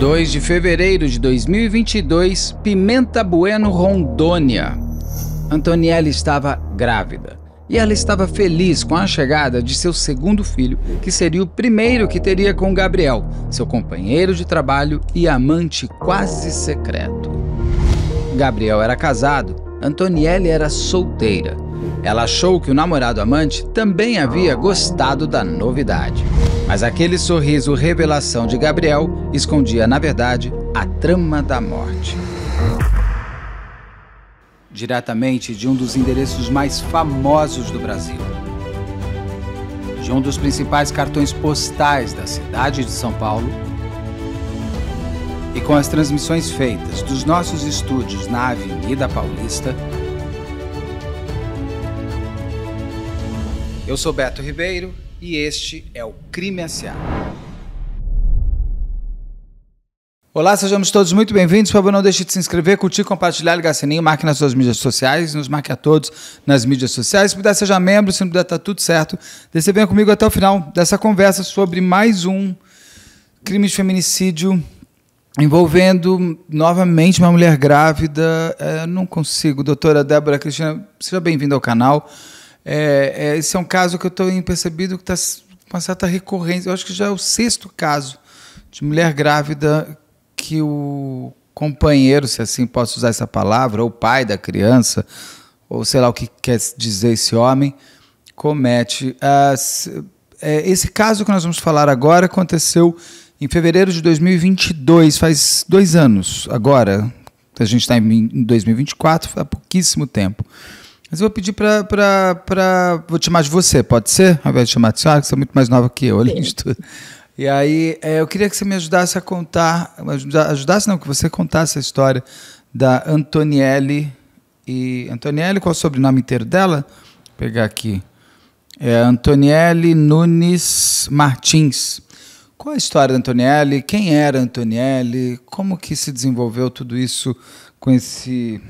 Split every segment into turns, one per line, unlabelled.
2 de fevereiro de 2022, Pimenta Bueno, Rondônia. Antoniela estava grávida e ela estava feliz com a chegada de seu segundo filho, que seria o primeiro que teria com Gabriel, seu companheiro de trabalho e amante quase secreto. Gabriel era casado, Antonielle era solteira ela achou que o namorado amante também havia gostado da novidade. Mas aquele sorriso revelação de Gabriel escondia, na verdade, a trama da morte. Diretamente de um dos endereços mais famosos do Brasil. De um dos principais cartões postais da cidade de São Paulo. E com as transmissões feitas dos nossos estúdios na Avenida Paulista, Eu sou Beto Ribeiro e este é o Crime S.A. Olá, sejamos todos muito bem-vindos. Por favor, não deixe de se inscrever, curtir, compartilhar, ligar sininho, marque nas suas mídias sociais, nos marque a todos nas mídias sociais. Se puder, seja membro, se não puder, está tudo certo. Desce comigo até o final dessa conversa sobre mais um crime de feminicídio envolvendo novamente uma mulher grávida. Eu é, não consigo, doutora Débora Cristina, seja bem-vinda ao canal. É, é, esse é um caso que eu estou percebido que está com uma certa recorrência. Eu acho que já é o sexto caso de mulher grávida que o companheiro, se assim posso usar essa palavra, ou pai da criança, ou sei lá o que quer dizer esse homem, comete. As, ah, é, esse caso que nós vamos falar agora aconteceu em fevereiro de 2022, faz dois anos agora. A gente está em 2024, há pouquíssimo tempo. Mas eu vou pedir para pra, Vou te chamar de você, pode ser? Ao invés de chamar de senhora, que você é muito mais nova que eu, além de tudo. E aí, é, eu queria que você me ajudasse a contar, ajudasse não, que você contasse a história da Antonielli. E Antonielli, qual é o sobrenome inteiro dela? Vou pegar aqui. É Antonielli Nunes Martins. Qual a história da Antonielli? Quem era Antonielli? Como que se desenvolveu tudo isso com esse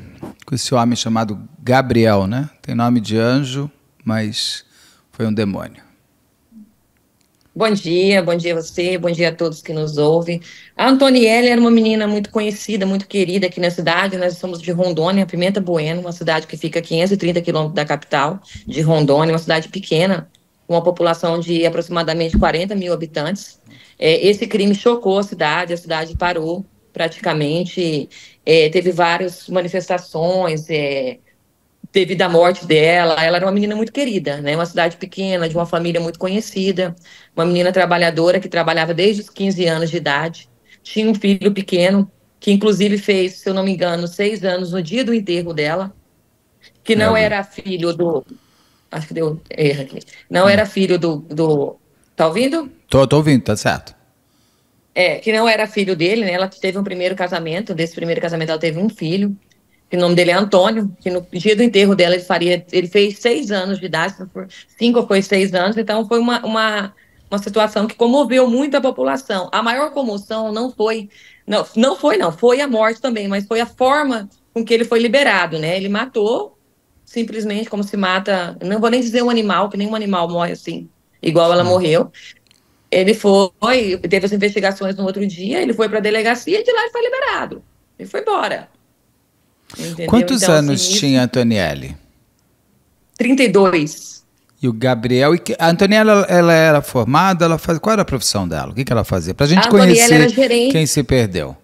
com esse homem chamado Gabriel, né? Tem nome de anjo, mas foi um demônio.
Bom dia, bom dia a você, bom dia a todos que nos ouvem. A Antonielle era uma menina muito conhecida, muito querida aqui na cidade. Nós somos de Rondônia, Pimenta Bueno, uma cidade que fica a 530 quilômetros da capital de Rondônia, uma cidade pequena, com uma população de aproximadamente 40 mil habitantes. É, esse crime chocou a cidade, a cidade parou praticamente é, teve várias manifestações, é, teve da morte dela. Ela era uma menina muito querida, né? Uma cidade pequena, de uma família muito conhecida, uma menina trabalhadora que trabalhava desde os 15 anos de idade. Tinha um filho pequeno, que inclusive fez, se eu não me engano, seis anos no dia do enterro dela, que não era filho do. Acho que deu erro aqui. Não era filho do. do... Tá ouvindo?
Tô, tô ouvindo, tá certo
é, que não era filho dele, né? Ela teve um primeiro casamento, desse primeiro casamento ela teve um filho, que o nome dele é Antônio, que no dia do enterro dela ele faria, ele fez seis anos de idade, cinco ou foi seis anos, então foi uma, uma, uma situação que comoveu muito a população. A maior comoção não foi, não, não foi não, foi a morte também, mas foi a forma com que ele foi liberado, né? Ele matou simplesmente como se mata, não vou nem dizer um animal, que nenhum animal morre assim, igual ela morreu, ele foi, teve as investigações no outro dia, ele foi para a delegacia e de lá ele foi liberado. Ele foi embora. Entendeu? Quantos então, anos assim,
tinha Antonielli?
32.
E o Gabriel. E a Antoniela, ela, ela era formada, ela faz, qual era a profissão dela? O que, que ela fazia? Para a gente conhecer quem
se perdeu.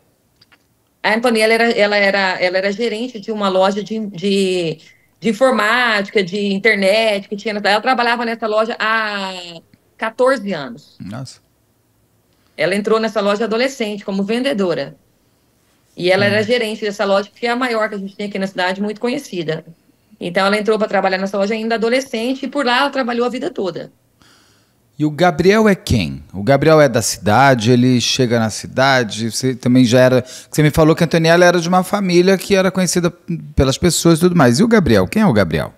A Antoniela era, ela era, ela era gerente de uma loja de, de, de informática, de internet, que tinha. Ela trabalhava nessa loja há 14 anos. Nossa. Ela entrou nessa loja adolescente como vendedora. E ela hum. era gerente dessa loja, que é a maior que a gente tem aqui na cidade, muito conhecida. Então ela entrou para trabalhar nessa loja ainda adolescente e por lá ela trabalhou a vida toda.
E o Gabriel é quem? O Gabriel é da cidade, ele chega na cidade, você também já era. Você me falou que a Antoniela era de uma família que era conhecida pelas pessoas e tudo mais. E o Gabriel? Quem é o Gabriel?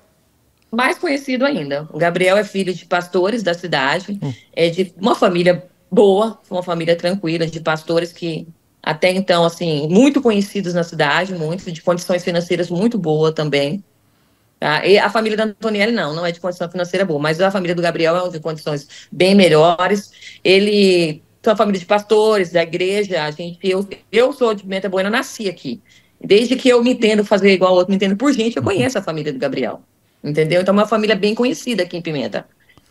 mais conhecido ainda. O Gabriel é filho de pastores da cidade, hum. é de uma família boa, uma família tranquila, de pastores que até então, assim, muito conhecidos na cidade, muito, de condições financeiras muito boa também. Tá? E a família da Antonielli não, não é de condição financeira boa, mas a família do Gabriel é de condições bem melhores. Ele são uma família de pastores, da igreja, a gente, eu, eu sou de Meta eu nasci aqui. Desde que eu me entendo fazer igual ao outro, me entendo por gente, eu conheço a família do Gabriel entendeu? Então, é uma família bem conhecida aqui em Pimenta.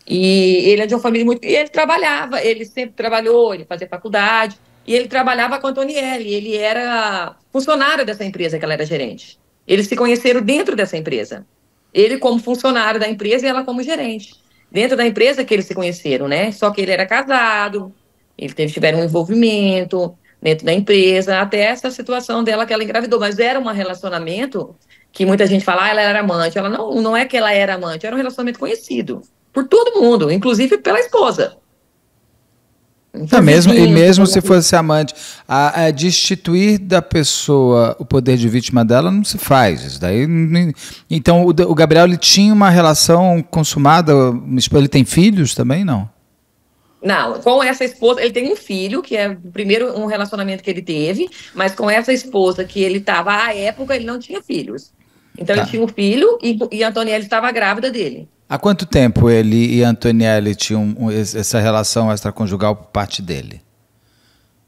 E ele é de uma família muito. E ele trabalhava, ele sempre trabalhou, ele fazia faculdade, e ele trabalhava com a Antonielli, ele era funcionário dessa empresa que ela era gerente. Eles se conheceram dentro dessa empresa. Ele como funcionário da empresa e ela como gerente. Dentro da empresa que eles se conheceram, né? Só que ele era casado, eles tiveram um envolvimento dentro da empresa, até essa situação dela que ela engravidou. Mas era um relacionamento que muita gente fala, ah, ela era amante. Ela não, não é que ela era amante, era um relacionamento conhecido por todo mundo, inclusive pela esposa. Então, mesmo, e assim, mesmo se fosse
amante, a, a, destituir da pessoa o poder de vítima dela não se faz. Isso daí, então, o, o, Gabriel ele tinha uma relação consumada, ele tem filhos também, não?
Não, com essa esposa, ele tem um filho, que é primeiro um relacionamento que ele teve, mas com essa esposa que ele estava à época, ele não tinha filhos. Então tá. ele tinha um filho e, e a Antonielli estava grávida dele.
Há quanto tempo ele e a Antonielli tinham um, essa relação extraconjugal por parte dele?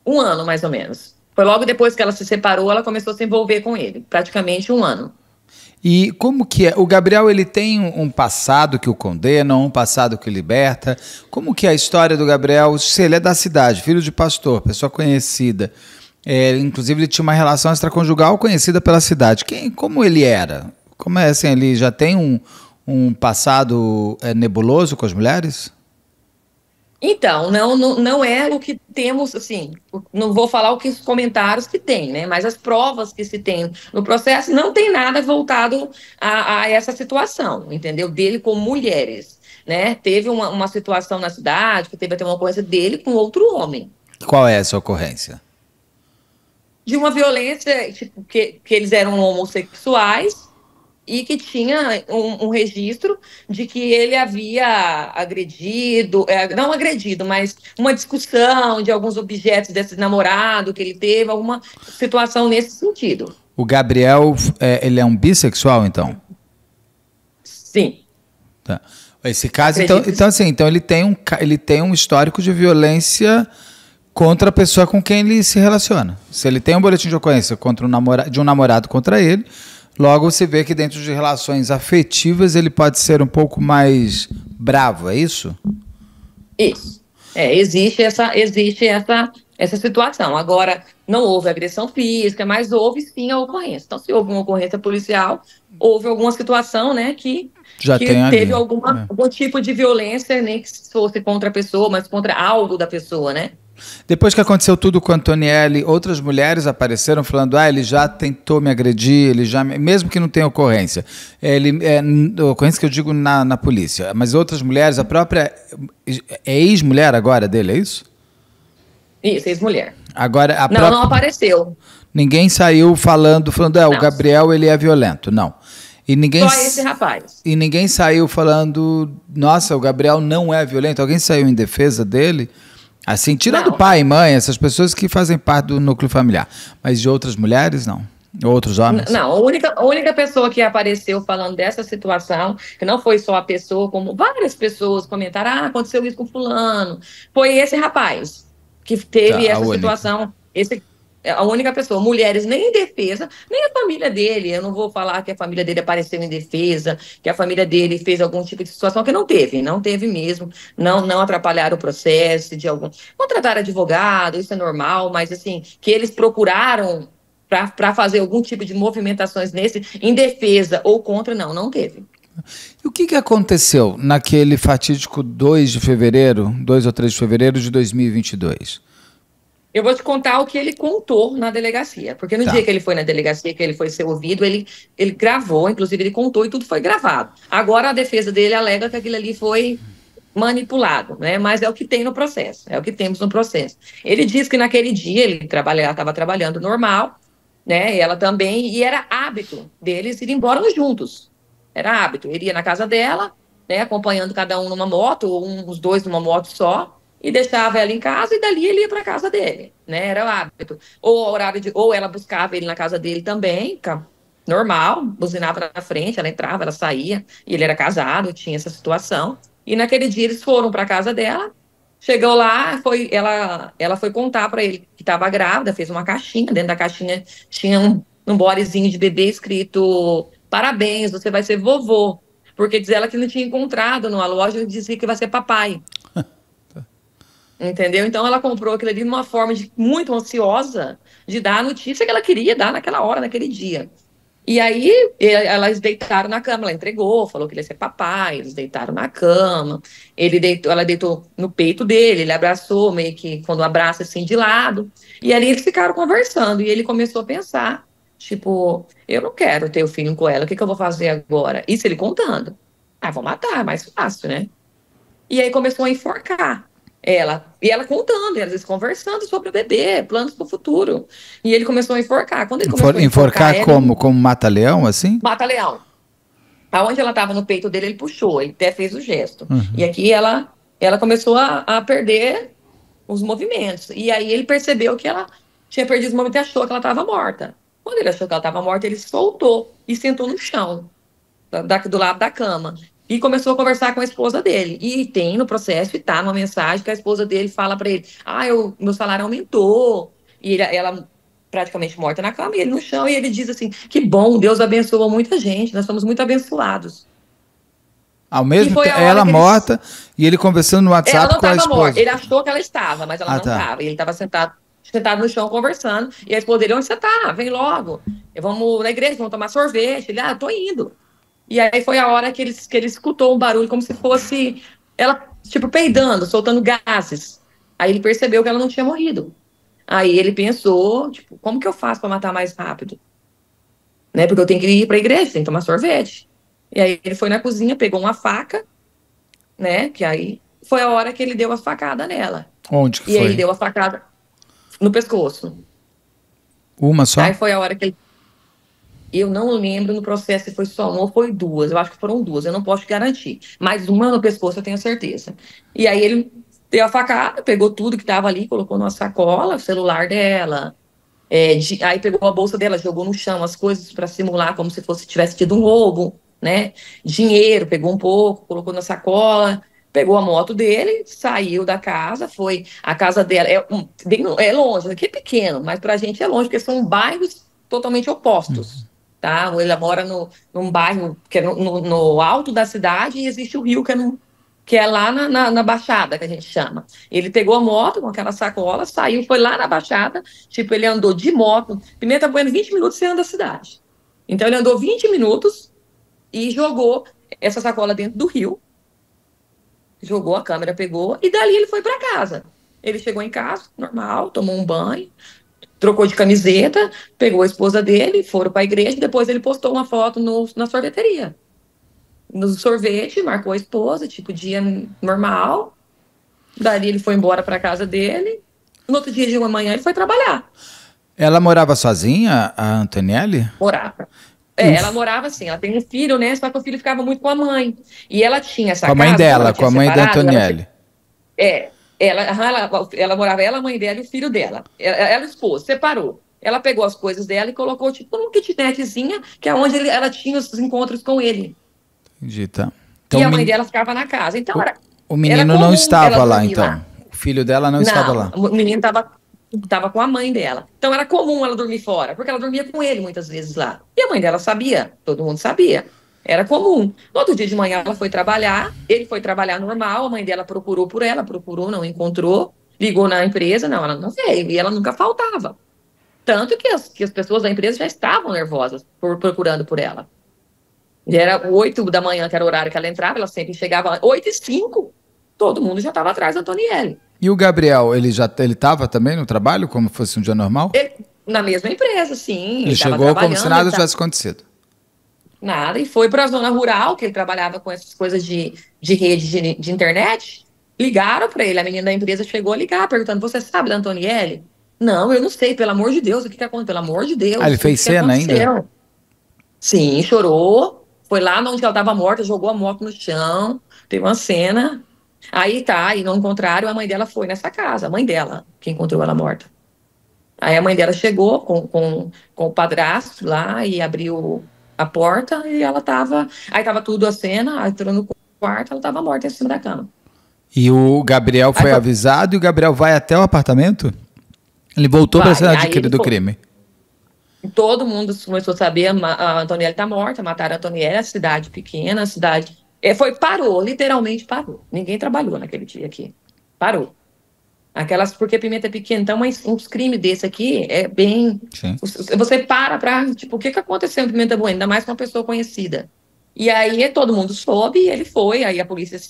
Um ano, mais ou menos. Foi logo depois que ela se separou, ela começou a se envolver com ele. Praticamente um ano.
E como que é? O Gabriel ele tem um passado que o condena, um passado que liberta. Como que é a história do Gabriel? Se ele é da cidade, filho de pastor, pessoa conhecida. É, inclusive, ele tinha uma relação extraconjugal conhecida pela cidade. Quem, como ele era? Como é assim? Ele já tem um, um passado é, nebuloso com as mulheres?
Então, não, não, não é o que temos, assim, não vou falar o que os comentários que tem, né? Mas as provas que se tem no processo não tem nada voltado a, a essa situação, entendeu? Dele com mulheres, né? Teve uma, uma situação na cidade que teve até uma ocorrência dele com outro homem.
Qual é essa ocorrência?
de uma violência, tipo, que, que eles eram homossexuais e que tinha um, um registro de que ele havia agredido, é, não agredido, mas uma discussão de alguns objetos desse namorado que ele teve, alguma situação nesse sentido.
O Gabriel, é, ele é um bissexual, então? Sim. Tá. Esse caso, então, então, assim, então ele tem, um, ele tem um histórico de violência contra a pessoa com quem ele se relaciona. Se ele tem um boletim de ocorrência contra um namorado, de um namorado contra ele, logo se vê que dentro de relações afetivas ele pode ser um pouco mais bravo, é isso?
Isso. É, existe essa, existe essa, essa situação. Agora, não houve agressão física, mas houve sim a ocorrência. Então, se houve uma ocorrência policial, houve alguma situação, né, que já que teve alguma, é. algum tipo de violência, nem né, que fosse contra a pessoa, mas contra algo da pessoa, né?
Depois que aconteceu tudo com a Antonielli, outras mulheres apareceram falando: ah, ele já tentou me agredir, ele já. Me... Mesmo que não tenha ocorrência. Ele, é, ocorrência que eu digo na, na polícia. Mas outras mulheres, a própria. É ex-mulher agora dele, é isso?
Isso, ex-mulher.
Agora, a não, não
apareceu.
Ninguém saiu falando, falando, é, ah, o Gabriel ele é violento. Não. E ninguém, Só esse rapaz. E ninguém saiu falando, nossa, o Gabriel não é violento. Alguém saiu em defesa dele? Assim, tirando não. pai e mãe, essas pessoas que fazem parte do núcleo familiar. Mas de outras mulheres, não. Outros homens? Não,
a única, a única pessoa que apareceu falando dessa situação, que não foi só a pessoa, como várias pessoas comentaram, ah, aconteceu isso com fulano, foi esse rapaz que teve tá, essa situação, esse, é a única pessoa, mulheres nem em defesa, nem a família dele. Eu não vou falar que a família dele apareceu em defesa, que a família dele fez algum tipo de situação que não teve, não teve mesmo, não não atrapalharam o processo de algum. Contrataram advogado, isso é normal, mas assim, que eles procuraram para fazer algum tipo de movimentações nesse, em defesa ou contra, não, não teve.
E o que, que aconteceu naquele fatídico 2 de fevereiro, 2 ou 3 de fevereiro de 2022?
Eu vou te contar o que ele contou na delegacia, porque no tá. dia que ele foi na delegacia, que ele foi ser ouvido, ele, ele gravou, inclusive ele contou e tudo foi gravado. Agora a defesa dele alega que aquilo ali foi manipulado, né? Mas é o que tem no processo, é o que temos no processo. Ele diz que naquele dia ele trabalhava, estava trabalhando normal, né? E ela também, e era hábito deles ir embora juntos. Era hábito, Ele ia na casa dela, né? Acompanhando cada um numa moto, ou um, os dois numa moto só e deixava ela em casa e dali ele ia para casa dele, né? Era o hábito. Ou horário de, ou ela buscava ele na casa dele também, normal, buzinava na frente, ela entrava, ela saía, e ele era casado, tinha essa situação. E naquele dia eles foram para casa dela. Chegou lá, foi ela, ela foi contar para ele que estava grávida, fez uma caixinha, dentro da caixinha tinha um, um bodezinho de bebê escrito parabéns, você vai ser vovô. Porque diz ela que não tinha encontrado numa loja e dizia que vai ser papai. Entendeu? Então ela comprou aquilo ali de uma forma de, muito ansiosa de dar a notícia que ela queria dar naquela hora, naquele dia. E aí elas deitaram na cama, ela entregou, falou que ele ia ser papai, eles deitaram na cama, ele deitou, ela deitou no peito dele, ele abraçou, meio que quando abraça assim de lado. E ali eles ficaram conversando, e ele começou a pensar, tipo, eu não quero ter o um filho com ela, o que, que eu vou fazer agora? Isso ele contando. Ah, vou matar, é mais fácil, né? E aí começou a enforcar. Ela, e ela contando, e às vezes conversando sobre o bebê, planos para o futuro. E ele começou a enforcar. Quando ele começou enforcar, enforcar é como,
como mata-leão, assim?
Mata-leão. Aonde ela estava no peito dele, ele puxou, ele até fez o gesto. Uhum. E aqui ela, ela começou a, a perder os movimentos. E aí ele percebeu que ela tinha perdido os movimentos e achou que ela estava morta. Quando ele achou que ela estava morta, ele soltou e sentou no chão, da do lado da cama. E começou a conversar com a esposa dele. E tem no processo e tá numa mensagem que a esposa dele fala para ele: Ah, eu, meu salário aumentou. E ele, ela praticamente morta na cama, e ele no chão, e ele diz assim: Que bom, Deus abençoou muita gente, nós somos muito abençoados.
Ao mesmo tempo, ela ele... morta e ele conversando no WhatsApp com a esposa. Morta. Ele
achou que ela estava, mas ela ah, não estava. Tá. Ele estava sentado, sentado no chão conversando. E a esposa dele, onde você está? Vem logo. Vamos na igreja, vamos tomar sorvete. Ele, ah, tô indo. E aí foi a hora que ele, que ele escutou um barulho como se fosse ela, tipo, peidando, soltando gases. Aí ele percebeu que ela não tinha morrido. Aí ele pensou, tipo, como que eu faço para matar mais rápido? Né? Porque eu tenho que ir para a igreja, tenho que tomar sorvete. E aí ele foi na cozinha, pegou uma faca, né? Que aí foi a hora que ele deu a facada nela. Onde que e foi? E aí deu a facada no pescoço. Uma só? Aí foi a hora que ele eu não lembro no processo se foi só uma ou foi duas. Eu acho que foram duas, eu não posso garantir. Mas uma no pescoço eu tenho certeza. E aí ele deu a facada, pegou tudo que estava ali, colocou numa sacola, o celular dela. É, de, aí pegou a bolsa dela, jogou no chão as coisas para simular como se fosse tivesse tido um roubo, né? Dinheiro, pegou um pouco, colocou na sacola pegou a moto dele, saiu da casa, foi a casa dela. É, bem, é longe, aqui é pequeno, mas para a gente é longe, porque são bairros totalmente opostos. Uhum tá? ela mora no, num bairro que é no, no, no, alto da cidade e existe o rio que é, no, que é lá na, na, na, Baixada, que a gente chama. Ele pegou a moto com aquela sacola, saiu, foi lá na Baixada, tipo, ele andou de moto. Pimenta Bueno, 20 minutos você anda a cidade. Então ele andou 20 minutos e jogou essa sacola dentro do rio, jogou a câmera, pegou, e dali ele foi para casa. Ele chegou em casa, normal, tomou um banho, trocou de camiseta, pegou a esposa dele, foram para a igreja, depois ele postou uma foto no, na sorveteria. No sorvete, marcou a esposa, tipo, dia normal. Dali ele foi embora para casa dele. No outro dia de manhã ele foi trabalhar.
Ela morava sozinha, a Antonelli?
Morava. É, ela morava assim, ela tem um filho, né? Só que o filho ficava muito com a mãe. E ela tinha essa com a mãe casa, dela, com a mãe separado, da Antonelli. Tinha... É, ela, ela, ela morava ela, a mãe dela e o filho dela. Ela, expôs, separou. Ela pegou as coisas dela e colocou tipo numa kitnetzinha, que é onde ele, ela tinha os encontros com ele.
Entendi, tá. Então, e a então, mãe men... dela
ficava na casa. Então o, era, o menino era não estava lá, então. Lá.
O filho dela não, não estava lá.
O menino estava estava com a mãe dela. Então era comum ela dormir fora, porque ela dormia com ele muitas vezes lá. E a mãe dela sabia, todo mundo sabia. Era comum. No outro dia de manhã ela foi trabalhar, ele foi trabalhar normal, a mãe dela procurou por ela, procurou, não encontrou, ligou na empresa, não, ela não veio, e ela nunca faltava. Tanto que as, que as pessoas da empresa já estavam nervosas por, procurando por ela. E era oito da manhã, que era o horário que ela entrava, ela sempre chegava oito e cinco todo mundo já estava atrás da Antonielli.
E o Gabriel, ele já ele estava também no trabalho, como fosse um dia normal?
Ele, na mesma empresa, sim. Ele, ele chegou como se nada tivesse acontecido. Nada. E foi para a zona rural, que ele trabalhava com essas coisas de, de rede de, de internet. Ligaram para ele, a menina da empresa chegou a ligar, perguntando: Você sabe da Antonielli? Não, eu não sei, pelo amor de Deus, o que, que aconteceu? Pelo amor de Deus. Ah, ele fez cena aconteceu? ainda? Sim, chorou. Foi lá onde ela estava morta, jogou a moto no chão. Teve uma cena. Aí tá, e não encontraram, a mãe dela foi nessa casa, a mãe dela, que encontrou ela morta. Aí a mãe dela chegou com, com, com o padrasto lá e abriu a porta e ela tava. Aí tava tudo a cena, aí entrou no quarto, ela tava morta em cima da cama.
E o Gabriel foi aí, tá- avisado e o Gabriel vai até o apartamento? Ele voltou para a cena de do crime.
Todo mundo começou a saber, a Antoniela tá morta, mataram a Antoniela, cidade pequena, cidade. É, foi, parou, literalmente parou. Ninguém trabalhou naquele dia aqui. Parou. Aquelas, porque pimenta é pequena, então mas uns crimes desse aqui é bem. Sim. Você para para tipo, o que, que aconteceu em Pimenta boa ainda mais com uma pessoa conhecida. E aí todo mundo soube, ele foi, aí a polícia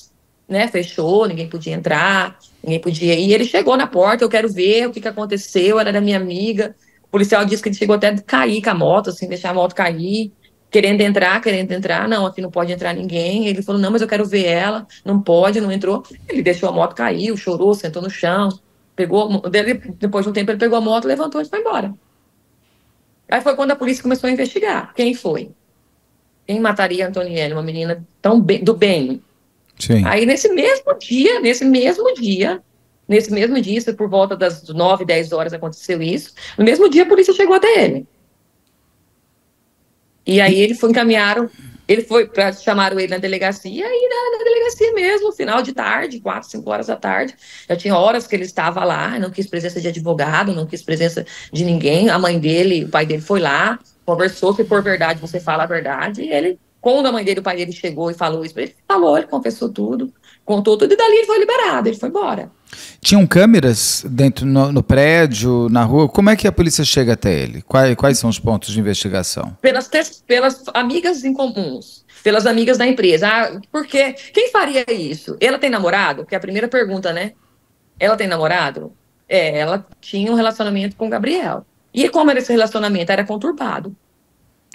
né, fechou, ninguém podia entrar, ninguém podia ir. Ele chegou na porta, eu quero ver o que, que aconteceu, ela era minha amiga. O policial disse que ele chegou até a cair com a moto, assim, deixar a moto cair querendo entrar, querendo entrar, não, aqui não pode entrar ninguém. Ele falou, não, mas eu quero ver ela, não pode, não entrou. Ele deixou a moto, cair, chorou, sentou no chão, pegou, depois de um tempo ele pegou a moto, levantou e foi embora. Aí foi quando a polícia começou a investigar quem foi. Quem mataria a Antonielle, uma menina tão bem, do bem. Sim. Aí nesse mesmo dia, nesse mesmo dia, nesse mesmo dia, é por volta das 9, 10 horas aconteceu isso, no mesmo dia a polícia chegou até ele. E aí ele foi encaminharam, ele foi para chamaram ele na delegacia e na, na, delegacia mesmo, final de tarde, quatro, cinco horas da tarde, já tinha horas que ele estava lá, não quis presença de advogado, não quis presença de ninguém. A mãe dele, o pai dele foi lá, conversou se por verdade você fala a verdade. E ele, quando a mãe dele, o pai dele chegou e falou isso, ele falou, ele confessou tudo contou tudo e dali ele foi liberado, ele foi embora.
Tinham câmeras dentro no, no, prédio, na rua? Como é que a polícia chega até ele? Quais, quais são os pontos de investigação?
Pelas, pelas amigas em comuns, pelas amigas da empresa. Ah, porque Quem faria isso? Ela tem namorado? Que é a primeira pergunta, né? Ela tem namorado? É, ela tinha um relacionamento com o Gabriel. E como era esse relacionamento? Era conturbado.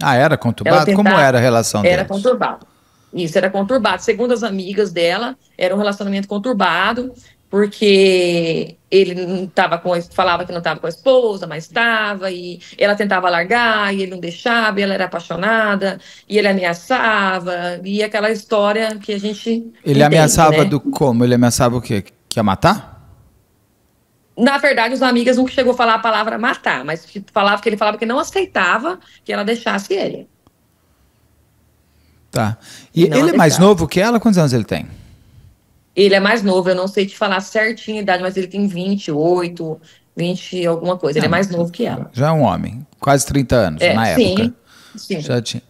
Ah, era conturbado? Tentava, como era a relação Era deles?
conturbado. Isso era conturbado. Segundo as amigas dela, era um relacionamento conturbado, porque ele não tava com falava que não estava com a esposa, mas estava e ela tentava largar e ele não deixava, e ela era apaixonada e ele ameaçava e aquela história que a gente Ele entende, ameaçava né? do
como? Ele ameaçava o quê? Que ia matar?
Na verdade, os amigas nunca chegou a falar a palavra matar, mas falava que ele falava que não aceitava que ela deixasse ele.
Tá. E ele é mais novo que ela? Quantos anos ele tem?
Ele é mais novo, eu não sei te falar certinho a idade, mas ele tem 28, 20 alguma coisa. Não, ele é mais novo que ela.
Já é um homem, quase 30 anos é, na sim, época. Sim, Já tinha.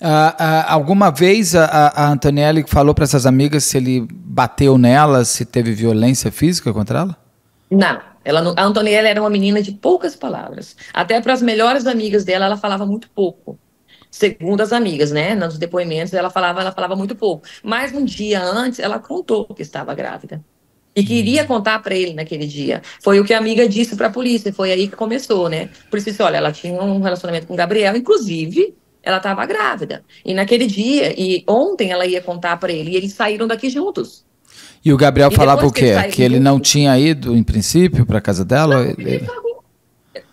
Ah, ah, alguma vez a, a Antonelli falou para essas amigas se ele bateu nela, se teve violência física contra ela?
Não, ela não, a Antoniela era uma menina de poucas palavras. Até para as melhores amigas dela, ela falava muito pouco segundo as amigas, né? Nos depoimentos ela falava, ela falava muito pouco. Mas um dia antes ela contou que estava grávida e queria hum. contar para ele naquele dia. Foi o que a amiga disse para a polícia, foi aí que começou, né? Por isso, olha, ela tinha um relacionamento com o Gabriel, inclusive ela estava grávida. E naquele dia e ontem ela ia contar para ele e eles saíram daqui juntos.
E o Gabriel e falava o quê? Ele que ele não tinha ido em princípio para casa dela? Não, ele...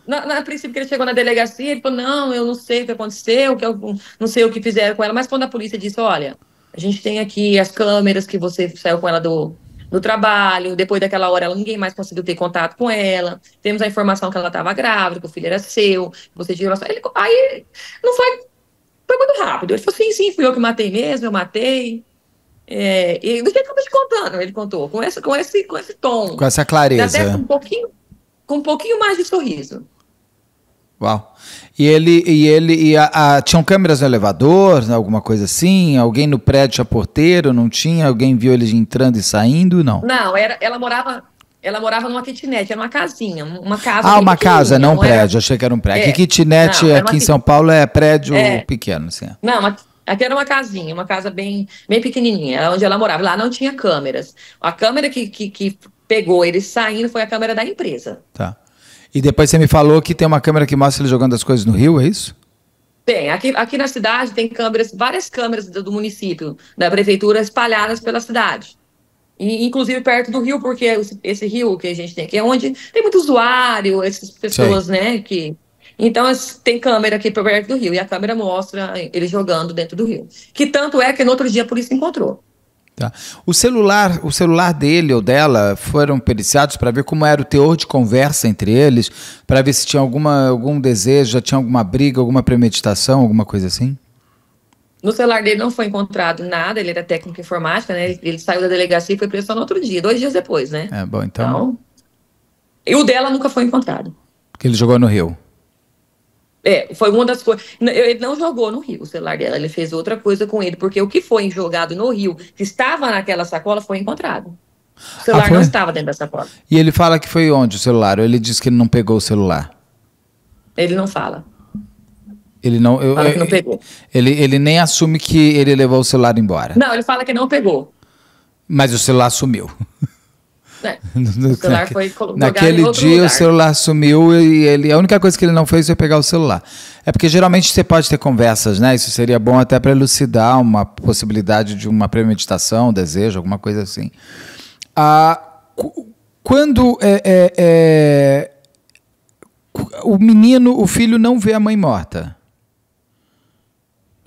Na, na, a princípio que ele chegou na delegacia, ele falou, não, eu não sei o que aconteceu, que eu não sei o que fizeram com ela, mas quando a polícia disse, olha, a gente tem aqui as câmeras que você saiu com ela do, do trabalho, depois daquela hora ela, ninguém mais conseguiu ter contato com ela, temos a informação que ela estava grávida, que o filho era seu, você tinha Ele, aí não foi, foi muito rápido. Ele falou, sim, sim, fui eu que matei mesmo, eu matei. É, e do que eu te contando, ele contou, com, essa, com, esse, com esse tom. Com essa clareza. Até um pouquinho com um pouquinho mais de sorriso.
Uau. E ele e ele e a, a, tinham câmeras no elevador, né, alguma coisa assim? Alguém no prédio tinha porteiro, não tinha? Alguém viu ele entrando e saindo? Não.
Não, era, ela morava ela morava numa kitnet, era uma casinha, uma casa. Ah, uma casa, não, não prédio,
era... achei que era um prédio. É, kitnet não, aqui em São Paulo é prédio é, pequeno, assim. É.
Não, aqui era uma casinha, uma casa bem, bem pequenininha, onde ela morava. Lá não tinha câmeras. A câmera que, que, que Pegou ele saindo, foi a câmera da empresa.
Tá. E depois você me falou que tem uma câmera que mostra ele jogando as coisas no rio, é isso?
Tem. Aqui, aqui na cidade tem câmeras, várias câmeras do, do município, da prefeitura, espalhadas pela cidade. E, inclusive perto do rio, porque esse rio que a gente tem aqui é onde tem muito usuário, essas pessoas, Sei. né? Que... Então tem câmera aqui perto do rio, e a câmera mostra ele jogando dentro do rio. Que tanto é que no outro dia a polícia encontrou.
Tá. O celular, o celular dele ou dela foram periciados para ver como era o teor de conversa entre eles, para ver se tinha alguma, algum desejo, já tinha alguma briga, alguma premeditação, alguma coisa assim?
No celular dele não foi encontrado nada, ele era técnico informática, né? Ele, ele saiu da delegacia e foi preso só no outro dia, dois dias depois, né?
É, bom, então. então
e o dela nunca foi encontrado.
Porque ele jogou no Rio.
É, foi uma das coisas. Ele não jogou no Rio o celular dela, ele fez outra coisa com ele, porque o que foi jogado no Rio, que estava naquela sacola, foi encontrado. O celular ah, não estava dentro da sacola.
E ele fala que foi onde o celular? Ou ele diz que ele não pegou o celular?
Ele não fala.
Ele não. Eu, fala que não pegou. Ele, ele nem assume que ele levou o celular embora.
Não, ele fala que não pegou.
Mas o celular sumiu. Né? o celular foi Naquele dia lugar. o celular sumiu e ele, a única coisa que ele não fez foi pegar o celular. É porque geralmente você pode ter conversas, né? Isso seria bom até para elucidar uma possibilidade de uma premeditação, um desejo, alguma coisa assim. Ah, quando é, é, é, o menino, o filho não vê a mãe morta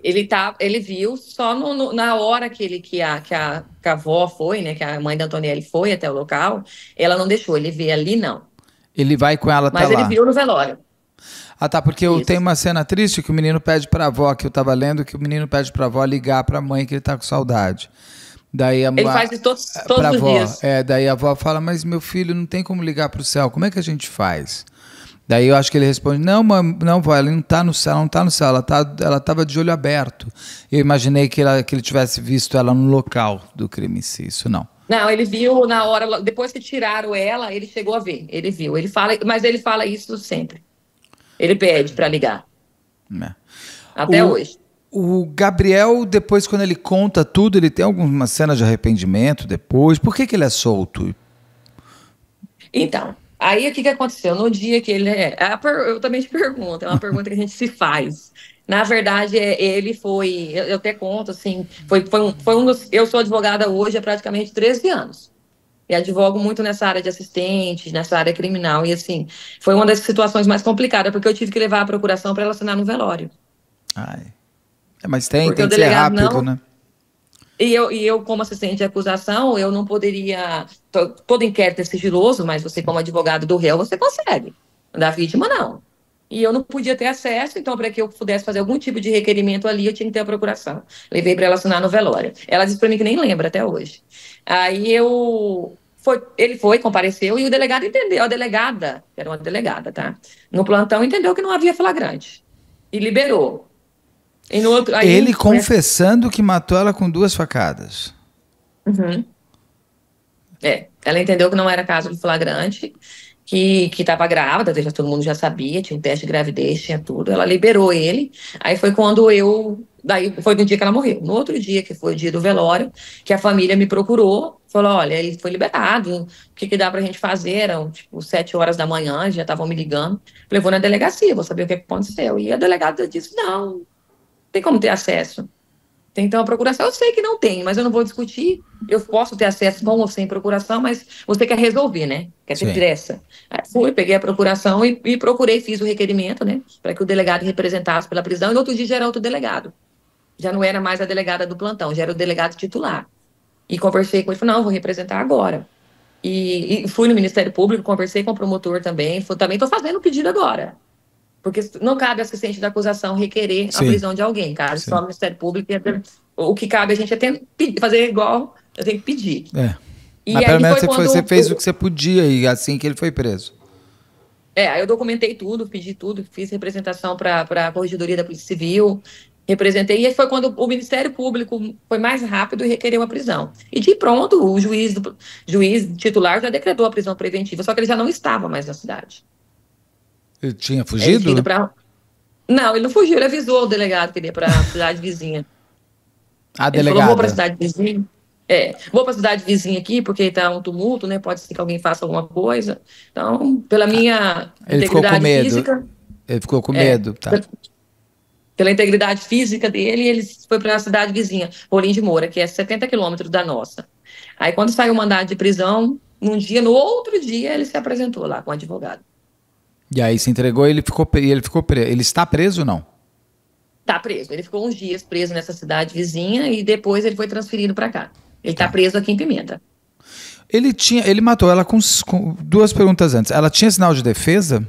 ele, tá, ele viu só no, no, na hora que, ele, que, a, que, a, que a avó foi, né? Que a mãe da Antonielli foi até o local. Ela não deixou ele ver ali, não.
Ele vai com ela até Mas lá. Mas ele viu no velório. Ah, tá, porque eu tenho uma cena triste que o menino pede a avó, que eu tava lendo, que o menino pede a avó ligar para a mãe que ele tá com saudade. Daí a Ele faz de todos, todos os avó, dias. É, daí a avó fala, mas meu filho não tem como ligar para o céu, como é que a gente faz? Daí eu acho que ele responde: Não, mãe, não, vó, ela não está no céu, ela não está no céu, ela tá, ela estava de olho aberto. Eu imaginei que, ela, que ele tivesse visto ela no local do crime se isso não.
Não, ele viu na hora, depois que tiraram ela, ele chegou a ver, ele viu. Ele fala, mas ele fala isso sempre. Ele pede para ligar.
É. Até o, hoje. O Gabriel, depois, quando ele conta tudo, ele tem alguma cena de arrependimento depois? Por que, que ele é solto?
Então, Aí o que, que aconteceu? No dia que ele é. Eu também te pergunto, é uma pergunta que a gente se faz. Na verdade, é, ele foi, eu até conto, assim, foi, foi, um, foi um dos, eu sou advogada hoje há praticamente 13 anos. E advogo muito nessa área de assistente, nessa área criminal. E, assim, foi uma das situações mais complicadas, porque eu tive que levar a procuração para ela assinar no velório.
Ai. É, mas tem, porque tem que ser rápido, não, né?
E eu, e eu, como assistente de acusação, eu não poderia. Todo inquérito é sigiloso, mas você, como advogado do réu, você consegue. Da vítima, não. E eu não podia ter acesso, então, para que eu pudesse fazer algum tipo de requerimento ali, eu tinha que ter a procuração. Levei para ela assinar no velório. Ela disse para mim que nem lembra até hoje. Aí eu. Foi, ele foi, compareceu, e o delegado entendeu, a delegada, era uma delegada, tá? No plantão, entendeu que não havia flagrante. E liberou. Outro, ele confessando
que matou ela com duas facadas.
Uhum. É, ela entendeu que não era caso de flagrante, que estava grávida, já, todo mundo já sabia, tinha um teste de gravidez, tinha tudo. Ela liberou ele. Aí foi quando eu. Daí foi no dia que ela morreu. No outro dia, que foi o dia do velório, que a família me procurou, falou: olha, ele foi liberado, o que, que dá pra gente fazer? Eram tipo sete horas da manhã, já estavam me ligando. Levou na delegacia, vou saber o que aconteceu. E a delegada disse: não, tem como ter acesso. Tem então a procuração. Eu sei que não tem, mas eu não vou discutir. Eu posso ter acesso com ou sem procuração, mas você quer resolver, né? Quer ter pressa. Aí fui, peguei a procuração e, e procurei, fiz o requerimento, né? Para que o delegado representasse pela prisão. E outro dia já era outro delegado. Já não era mais a delegada do plantão, já era o delegado titular. E conversei com ele, falei, não, vou representar agora. E, e, fui no Ministério Público, conversei com o promotor também, falei, também estou fazendo o pedido agora. Porque não cabe ao assistente da acusação requerer Sim. a prisão de alguém, cara. Sim. Só o Ministério Público. O que cabe a gente é tentar fazer igual, eu tenho que pedir. É. E Mas pelo menos você, foi, você fez o que
você podia e assim que ele foi preso.
É, aí eu documentei tudo, pedi tudo, fiz representação para a Corregedoria da Polícia Civil, representei, e foi quando o Ministério Público foi mais rápido e requereu a prisão. E de pronto, o juiz, do, juiz titular já decretou a prisão preventiva, só que ele já não estava mais na cidade.
Ele tinha fugido? Ele pra...
Não, ele não fugiu, ele avisou o delegado que ele ia para a cidade vizinha. A ele delegada? Falou, vou para a cidade vizinha. É, vou para a cidade vizinha aqui, porque está um tumulto, né? Pode ser que alguém faça alguma coisa. Então, pela minha ah, ele integridade física...
Ele ficou com é, medo, é, tá. Pela,
pela integridade física dele, ele foi para a cidade vizinha, Bolim de Moura, que é 70 quilômetros da nossa. Aí, quando saiu o mandado de prisão, num dia, no outro dia, ele se apresentou lá com o advogado.
E aí se entregou e ele ficou, ele ficou preso. Ele está preso ou não?
Está preso. Ele ficou uns dias preso nessa cidade vizinha e depois ele foi transferido para cá. Ele está tá preso aqui em Pimenta. Ele
tinha, ele matou ela com, com, duas perguntas antes. Ela tinha sinal de defesa?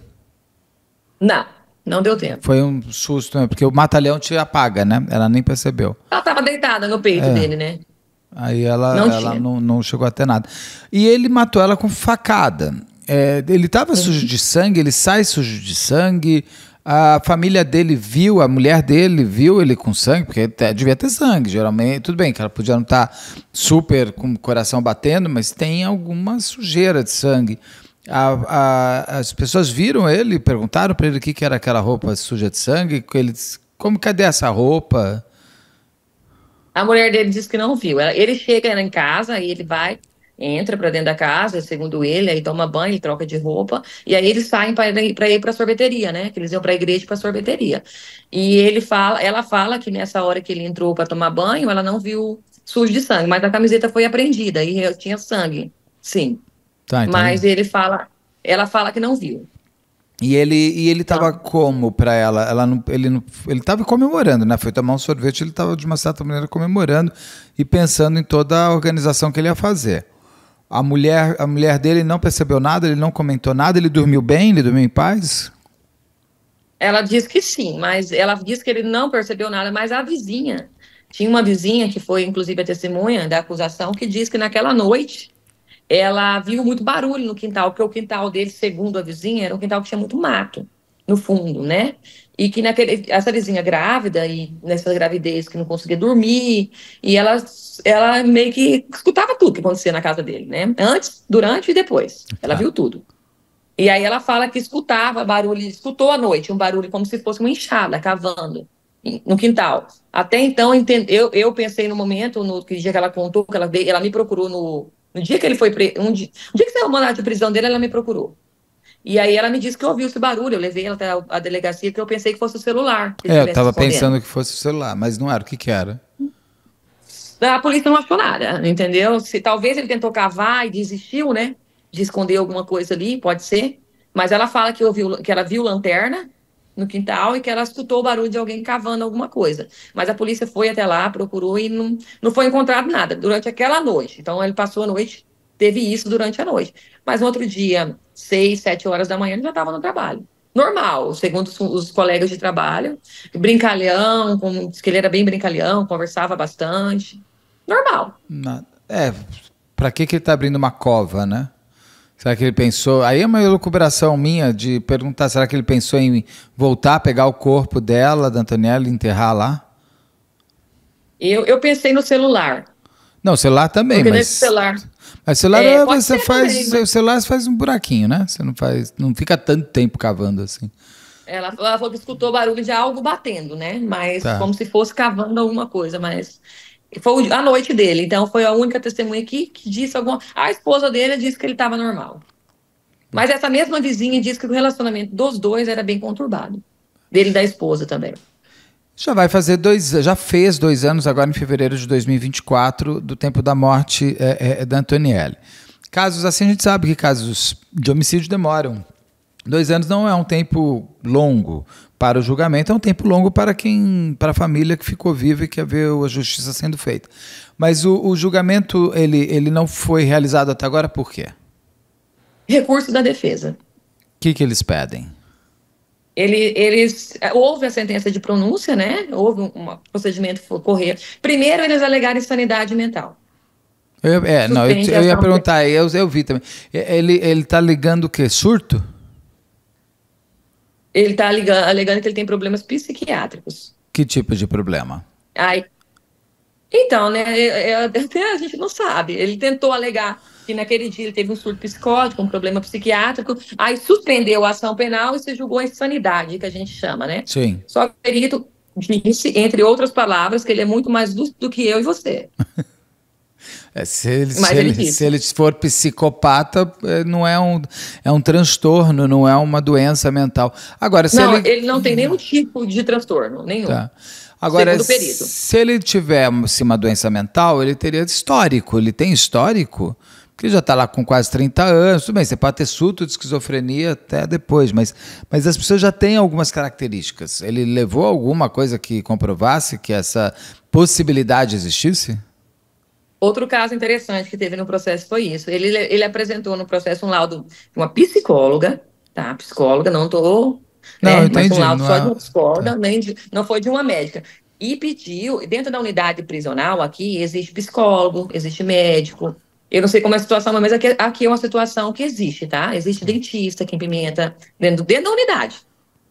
Não, não deu tempo.
Foi um susto, né? Porque o matalhão te apaga, né? Ela nem percebeu.
Ela estava deitada no peito é. dele, né?
Aí ela, não, ela não, não, chegou até nada. E ele matou ela com facada. É, ele estava uhum. sujo de sangue, ele sai sujo de sangue. A família dele viu, a mulher dele viu ele com sangue, porque ele devia ter sangue, geralmente. Tudo bem que ela podia não estar tá super com o coração batendo, mas tem alguma sujeira de sangue. A, a, as pessoas viram ele, perguntaram para ele o que, que era aquela roupa suja de sangue. Ele disse, como cadê essa roupa?
A mulher dele disse que não viu. Ele chega em casa e ele vai entra para dentro da casa, segundo ele, aí toma banho, ele troca de roupa, e aí eles saem para ir para a sorveteria, né? Que eles iam para a igreja para sorveteria. E ele fala, ela fala que nessa hora que ele entrou para tomar banho, ela não viu sujo de sangue, mas a camiseta foi apreendida e tinha sangue. Sim. Tá, então... Mas ele fala, ela fala que não viu.
E ele e ele estava tá. como para ela? Ela não, ele não, ele estava comemorando, né? Foi tomar um sorvete, ele estava de uma certa maneira comemorando e pensando em toda a organização que ele ia fazer. A mulher, a mulher dele não percebeu nada, ele não comentou nada, ele dormiu bem, ele dormiu em paz?
Ela diz que sim, mas ela diz que ele não percebeu nada, mas a vizinha, tinha uma vizinha que foi inclusive a testemunha da acusação, que diz que naquela noite ela viu muito barulho no quintal, porque o quintal dele, segundo a vizinha, era um quintal que tinha muito mato no fundo, né? E que naquele, essa vizinha grávida, e nessa gravidez que não conseguia dormir, e ela, ela meio que escutava tudo que acontecia na casa dele, né? Antes, durante e depois. Ela ah. viu tudo. E aí ela fala que escutava barulho, escutou à noite um barulho como se fosse uma enxada cavando no quintal. Até então, eu, eu pensei no momento, no dia que ela contou, que ela, veio, ela me procurou no, no dia que ele foi preso. Um dia, no dia que saiu o mandato de prisão dele, ela me procurou. E aí ela me disse que ouviu esse barulho. Eu levei ela até a delegacia que eu pensei que fosse o celular. É, eu estava pensando
que fosse o celular, mas não era. O que que era?
A polícia não achou nada, entendeu? Se talvez ele tentou cavar e desistiu, né? De esconder alguma coisa ali, pode ser. Mas ela fala que ouviu, que ela viu lanterna no quintal e que ela escutou o barulho de alguém cavando alguma coisa. Mas a polícia foi até lá, procurou e não, não foi encontrado nada durante aquela noite. Então ele passou a noite teve isso durante a noite. Mas no outro dia, seis, sete horas da manhã, ele já estava no trabalho. Normal, segundo os, colegas de trabalho. Brincalhão, disse que ele era bem brincalhão, conversava bastante. Normal.
É, para que, que ele está abrindo uma cova, né? Será que ele pensou? Aí é uma elucubração minha de perguntar: será que ele pensou em voltar, pegar o corpo dela, da Antonella, e enterrar lá?
Eu, eu pensei no celular.
Não, celular também, Porque mas. Celular. Mas celular é, é você faz, também, né? celular você faz um buraquinho, né? Você não faz, não fica tanto tempo cavando assim.
Ela, ela falou que escutou barulho de algo batendo, né? Mas tá. como se fosse cavando alguma coisa, mas foi a noite dele, então foi a única testemunha que, que disse alguma. A esposa dele disse que ele estava normal. Mas essa mesma vizinha disse que o relacionamento dos dois era bem conturbado, dele e da esposa também.
Já vai fazer dois, já fez dois anos agora em fevereiro de 2024 do tempo da morte é, é, é da Antonielli. Casos assim a gente sabe que casos de homicídio demoram. Dois anos não é um tempo longo para o julgamento, é um tempo longo para quem, para a família que ficou viva e quer ver a justiça sendo feita. Mas o, o julgamento ele, ele não foi realizado até agora por quê?
Recurso da defesa.
O que, que eles pedem?
Ele, eles houve a sentença de pronúncia, né? Houve um, um procedimento que ocorrer. Primeiro, eles alegaram insanidade mental.
Eu, é, não, eu, eu ia perguntar, eu, eu vi também. Ele ele está ligando o que surto?
Ele está alegando que ele tem problemas psiquiátricos.
Que tipo de problema?
Ai, então, né? Eu, é, eu, é, a gente não sabe. Ele tentou alegar que naquele dia ele teve um surto psicótico, um problema psiquiátrico, aí suspendeu a ação penal e se julgou insanidade, que a gente chama, né?
Sim. Só que
o perito disse, entre outras palavras, que ele é muito mais do que eu e você.
É, se, ele, se, ele, se, ele, for psicopata, é, não é um, é um transtorno, não é uma doença mental. Agora, se não, ele...
ele não tem nenhum tipo de transtorno, nenhum. Tá.
Agora, se ele tivesse uma doença mental, ele teria histórico. Ele tem histórico? Que já está lá com quase 30 anos, tudo bem, você pode ter surto de esquizofrenia até depois, mas, mas as pessoas já têm algumas características. Ele levou alguma coisa que comprovasse que essa possibilidade
existisse? Outro caso interessante que teve no processo foi isso. Ele, ele apresentou no processo um laudo de uma psicóloga, tá? Psicóloga, não estou. Não, né? entendi. Mas um laudo só é... de uma psicóloga, tá. nem de, não foi de uma médica e pediu, dentro da unidade prisional aqui, existe psicólogo, existe médico, eu não sei como é a situação, mas aqui, aqui é uma situação que existe, tá? Existe dentista aqui em Pimenta, dentro, dentro da unidade,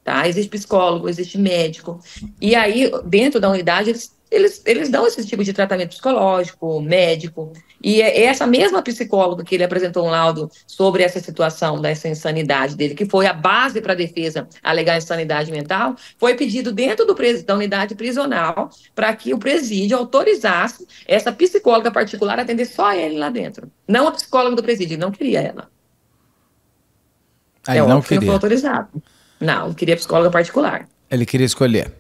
tá? Existe psicólogo, existe médico. E aí, dentro da unidade, eles eles, eles dão esse tipo de tratamento psicológico, médico, e é, é essa mesma psicóloga que ele apresentou um laudo sobre essa situação dessa insanidade dele, que foi a base para a defesa alegar insanidade mental, foi pedido dentro do da unidade prisional para que o presídio autorizasse essa psicóloga particular a atender só ele lá dentro, não a psicóloga do presídio, ele não queria ela.
Aí ah, é não queria. Que não foi
autorizado. Não, queria psicóloga particular.
Ele queria escolher.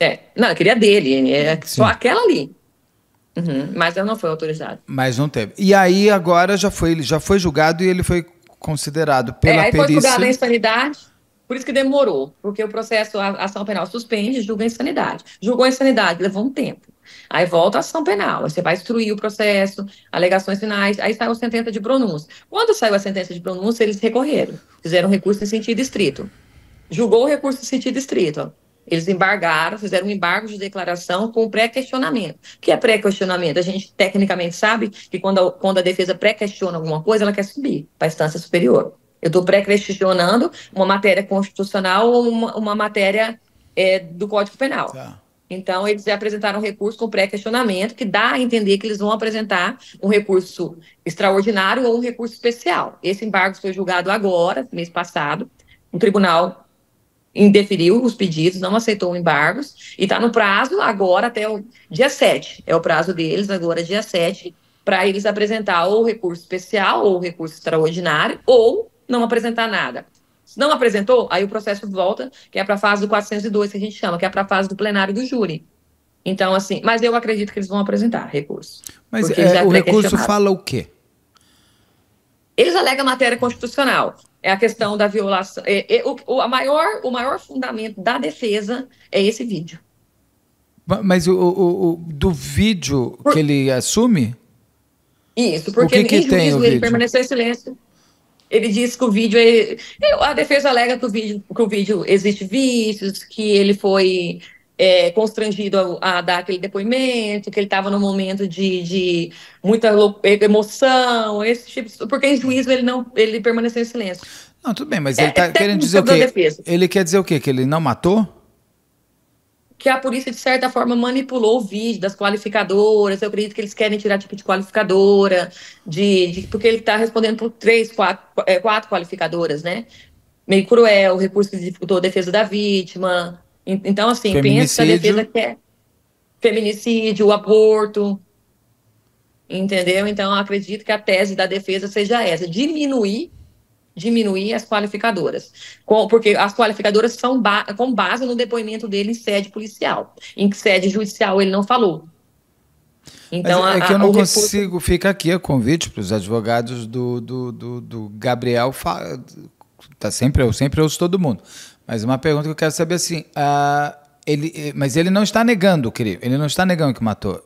É, não, eu queria dele, é só aquela ali. Uhum, mas ela não foi autorizada.
Mas não teve. E aí agora já foi, já foi julgado e ele foi considerado pela é, aí perícia. Foi julgado em
insanidade, por isso que demorou, porque o processo, a ação penal suspende, julga a insanidade. Julgou a insanidade, levou um tempo. Aí volta a ação penal, você vai instruir o processo, alegações finais, aí saiu a sentença de pronúncia. Quando saiu a sentença de pronúncia, eles recorreram, fizeram recurso em sentido estrito. Julgou o recurso em sentido estrito. Eles embargaram, fizeram um embargo de declaração com pré-questionamento. O que é pré-questionamento? A gente tecnicamente sabe que quando a, quando a defesa pré-questiona alguma coisa, ela quer subir para a instância superior. Eu estou pré-questionando uma matéria constitucional ou uma, uma matéria é, do Código Penal. Tá. Então, eles apresentaram um recurso com pré-questionamento, que dá a entender que eles vão apresentar um recurso extraordinário ou um recurso especial. Esse embargo foi julgado agora, mês passado, um tribunal indeferiu os pedidos, não aceitou embargos, e está no prazo agora até o dia 7, é o prazo deles agora dia 7, para eles apresentar ou recurso especial ou recurso extraordinário, ou não apresentar nada. Se não apresentou, aí o processo volta, que é para a fase do 402, que a gente chama, que é para a fase do plenário do júri. Então, assim, mas eu acredito que eles vão apresentar recurso. Mas é, o recurso fala o quê? Eles alegam matéria constitucional é a questão da violação. É, é, o, o, a maior, o maior fundamento da defesa é esse vídeo.
Mas o, o, o do vídeo Por... que ele assume?
Isso, porque o que em que ele vídeo? permaneceu em silêncio. Ele disse que o vídeo. É, é... A defesa alega que o vídeo, que o vídeo existe vícios, que ele foi é, constrangido a, a, dar aquele depoimento, que ele estava num momento de, de, muita emoção, esse tipo de, porque em juízo ele não ele permaneceu em silêncio. Não, tudo bem, mas é, ele está é, querendo dizer o quê? Ele
quer dizer o quê? Que ele não matou?
Que a polícia, de certa forma, manipulou o vídeo das qualificadoras. Eu acredito que eles querem tirar tipo de qualificadora, de, de porque ele está respondendo por três, quatro, é, quatro qualificadoras, né? Meio cruel, recurso que dificultou a defesa da vítima, então, assim, pensa que a defesa quer feminicídio, o aborto, entendeu? Então, acredito que a tese da defesa seja essa, diminuir diminuir as qualificadoras, com, porque as qualificadoras são ba com base no depoimento dele em sede policial, em que sede judicial ele não falou. Então, Mas é a, que eu não consigo,
recurso... fica aqui o convite para os advogados do, do, do, do Gabriel, tá sempre, eu sempre ouço todo mundo, mas uma pergunta que eu quero saber é assim, ah, ele, eh, mas ele não está negando o crime, ele não está negando que matou.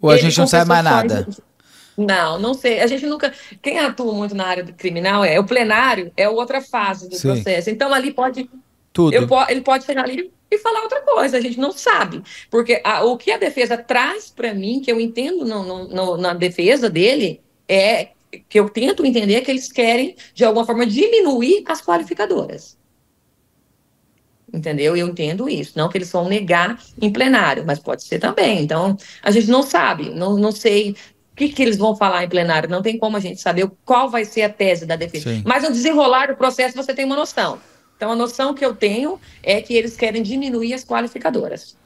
Ou a ele gente não sabe mais nada? Não, não sei. A gente nunca. Quem atua muito na área do criminal é o plenário, é outra fase do Sim. processo. Então ali pode. Tudo. Eu, ele pode chegar ali e falar outra coisa, a gente não sabe. Porque a, o que a defesa traz para mim, que eu entendo no, no, no, na defesa dele, é que eu tento entender é que eles querem, de alguma forma, diminuir as qualificadoras. Entendeu? Eu entendo isso. Não que eles vão negar em plenário, mas pode ser também. Então, a gente não sabe, não, não sei o que, que eles vão falar em plenário, não tem como a gente saber qual vai ser a tese da defesa. Sim. Mas ao desenrolar o processo, você tem uma noção. Então, a noção que eu tenho é que eles querem diminuir as qualificadoras.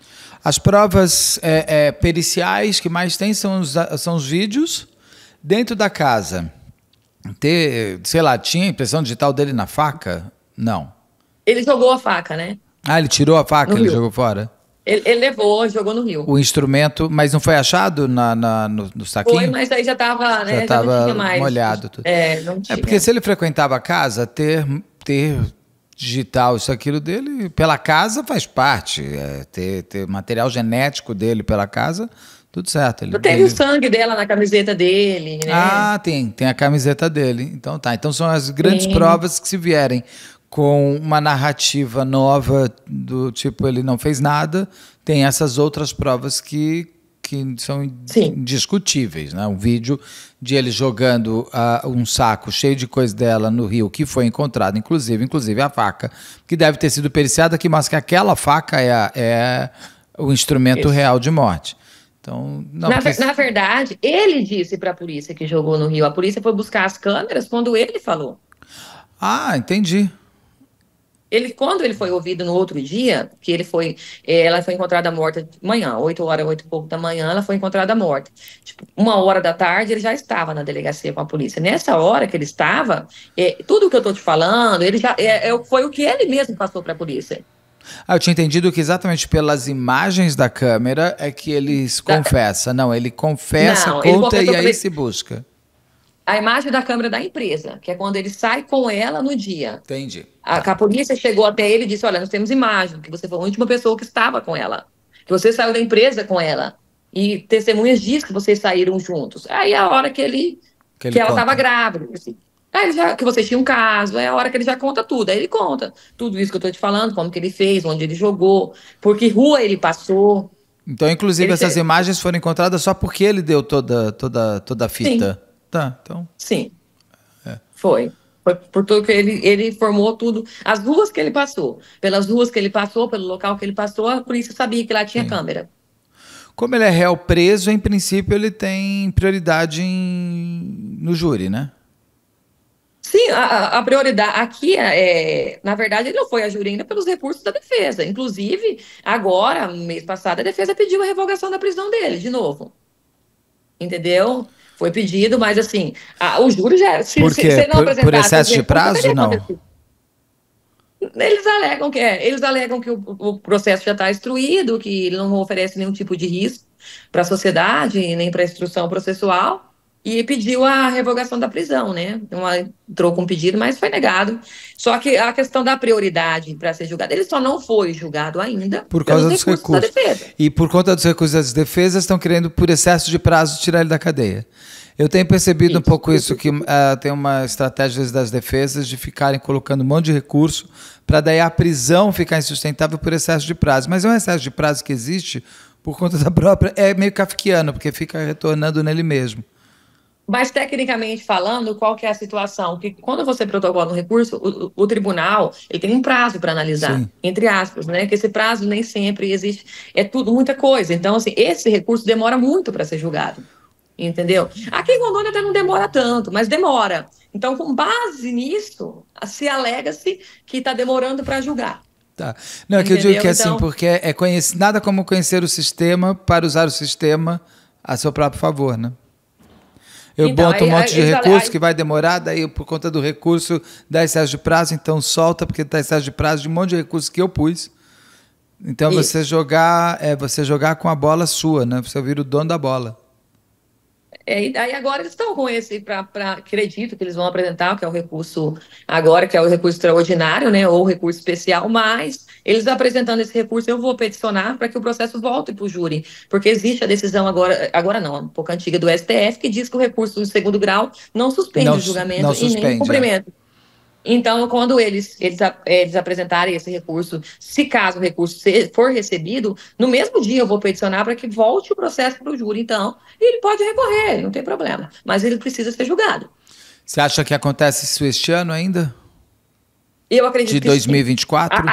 As provas é, é, periciais que mais tem são os, são os vídeos Dentro da casa, ter, sei lá, tinha impressão digital dele na faca? Não.
Ele jogou a faca, né?
Ah, ele tirou a faca, no ele Rio. jogou fora?
Ele, ele, levou, jogou no rio. O
instrumento, mas não foi achado na, na no, no, saquinho? Foi, mas
aí já estava né, já tava molhado. Tudo. É, não tinha. É porque
se ele frequentava a casa, ter, ter digital, isso, aquilo dele, pela casa faz parte. É, ter, ter material genético dele pela casa tudo certo. Ele, teve ele... o
sangue dela na camiseta dele, né? Ah,
tem. Tem a camiseta dele. Então tá. Então são as grandes Sim. provas que se vierem com uma narrativa nova do tipo ele não fez nada, tem essas outras provas que, que são Sim. indiscutíveis, né? Um vídeo de ele jogando uh, um saco cheio de coisa dela no rio que foi encontrado, inclusive, inclusive a faca, que deve ter sido periciada, que mas que aquela faca é, é o instrumento Isso. real de morte. Então, não, na, porque... na
verdade, ele disse para a polícia que jogou no Rio. A polícia foi buscar as câmeras quando ele falou.
Ah, entendi.
Ele, quando ele foi ouvido no outro dia, que ele foi, eh, ela foi encontrada morta de manhã, 8 horas, 8 e pouco da manhã, ela foi encontrada morta. Tipo, uma hora da tarde, ele já estava na delegacia com a polícia. Nessa hora que ele estava, é, tudo que eu estou te falando, ele já é, é, foi o que ele mesmo passou para a polícia.
Ah, eu tinha entendido que exatamente pelas imagens da câmera é que eles hum, tá. confessa. Não, ele confessa, não, conta ele e aí ele... se busca.
A imagem da câmera da empresa, que é quando ele sai com ela no dia. Entendi. A, tá. a polícia chegou até ele e disse: Olha, nós temos imagem, que você foi a última pessoa que estava com ela. Que você saiu da empresa com ela. E testemunhas dizem que vocês saíram juntos. Aí é a hora que ele. Que, ele que ela estava grávida. Assim, Aí é, ele já, que você tinha um caso, é a hora que ele já conta tudo. Aí ele conta tudo isso que eu tô te falando, como que ele fez, onde ele jogou, por que rua ele passou. Então,
inclusive, ele essas fez. imagens foram encontradas só porque ele deu toda, toda, toda a fita. Sim. Tá,
então. Sim. É. Foi. Foi por tudo que ele, ele formou tudo, as ruas que ele passou. Pelas ruas que ele passou, pelo local que ele passou, a polícia sabia que lá tinha Sim. câmera.
Como ele é réu preso, em princípio ele tem prioridade em, no júri, né?
Sim, a, a prioridade aqui, é, é, na verdade, ele não foi a Jurina pelos recursos da defesa. Inclusive, agora, mês passado, a defesa pediu a revogação da prisão dele, de novo. Entendeu? Foi pedido, mas assim, a, o júri já. Se, por quê? Se, se não por, por excesso de prazo? É não. Assim. Eles alegam que é, eles alegam que o, o processo já está instruído, que ele não oferece nenhum tipo de risco para a sociedade, nem para a instrução processual e pediu a revogação da prisão, né? Uma, entrou com um pedido, mas foi negado. Só que a questão da prioridade para ser julgado, ele só não foi julgado ainda por causa dos recursos. defesa.
E por conta dos recursos das defesas, estão querendo, por excesso de prazo, tirar ele da cadeia. Eu tenho percebido um pouco isso, que uh, tem uma estratégia das defesas de ficarem colocando um monte de recurso para daí a prisão ficar insustentável por excesso de prazo. Mas é um excesso de prazo que existe por conta da própria. É meio kafkiano, porque fica retornando nele mesmo.
Mas, tecnicamente falando, qual que é a situação? Que quando você protocola um recurso, o, o tribunal ele tem um prazo para analisar, Sim. entre aspas, né? Que esse prazo nem sempre existe. É tudo muita coisa. Então, assim, esse recurso demora muito para ser julgado. Entendeu? Aqui em Rondônia até não demora tanto, mas demora. Então, com base nisso, se alega-se que está demorando para julgar.
Tá. Não, é que eu digo que é assim, então- porque é conhece, nada como conhecer o sistema para usar o sistema a seu próprio favor, né?
Eu então, boto um monte aí, de então, recurso aí, que
vai demorar, daí por conta do recurso dá excesso de prazo, então solta, porque dá excesso de prazo de um monte de recurso que eu pus. Então Isso. você jogar é você jogar com a bola sua, né? Você vira o dono da bola.
É, aí agora eles estão com esse, assim, para acredito que eles vão apresentar, que é o recurso agora, que é o recurso extraordinário, né, ou recurso especial, mas eles apresentando esse recurso, eu vou peticionar para que o processo volte para o júri, porque existe a decisão agora, agora não, um pouco antiga do STF, que diz que o recurso do segundo grau não suspende não, o julgamento não suspende, e nem o é. cumprimento. É. Então, quando eles, eles, eles apresentarem esse recurso, se caso o recurso for recebido, no mesmo dia eu vou peticionar para que volte o processo para o júri, então, e ele pode recorrer, não tem problema. Mas ele precisa ser julgado.
Você acha que acontece isso este ano ainda?
Eu acredito De que 2024? Sim. A,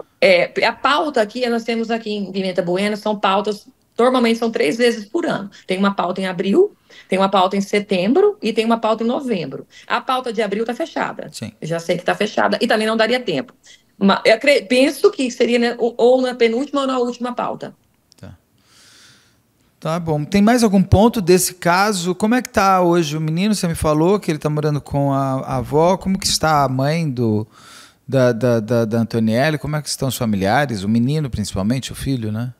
a, é, a pauta aqui, nós temos aqui em Pimenta Bueno, são pautas Normalmente são três vezes por ano. Tem uma pauta em abril, tem uma pauta em setembro e tem uma pauta em novembro. A pauta de abril está fechada. Sim. já sei que está fechada e também não daria tempo. Mas eu creio, penso que seria né, ou na penúltima ou na última pauta. Tá.
tá bom. Tem mais algum ponto desse caso? Como é que está hoje o menino? Você me falou que ele está morando com a, a, avó. Como que está a mãe do da, da, da, da Antonielli? Como é que estão os familiares? O menino, principalmente, o filho, né?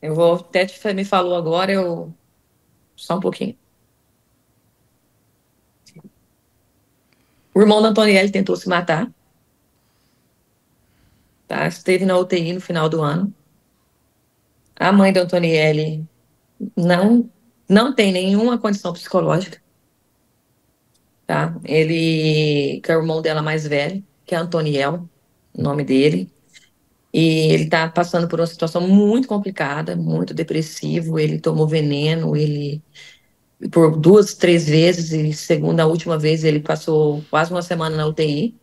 Eu vou até te me falou agora, eu só um pouquinho. O irmão da Antonielli tentou se matar. Tá? Esteve na UTI no final do ano. A mãe da Antonielli não não tem nenhuma condição psicológica. Tá? Ele que é o irmão dela mais velho, que é Antoniel, o nome dele. E ele está passando por uma situação muito complicada, muito depressivo. Ele tomou veneno, ele por duas, três vezes, e segunda, a última vez, ele passou quase uma semana na UTI.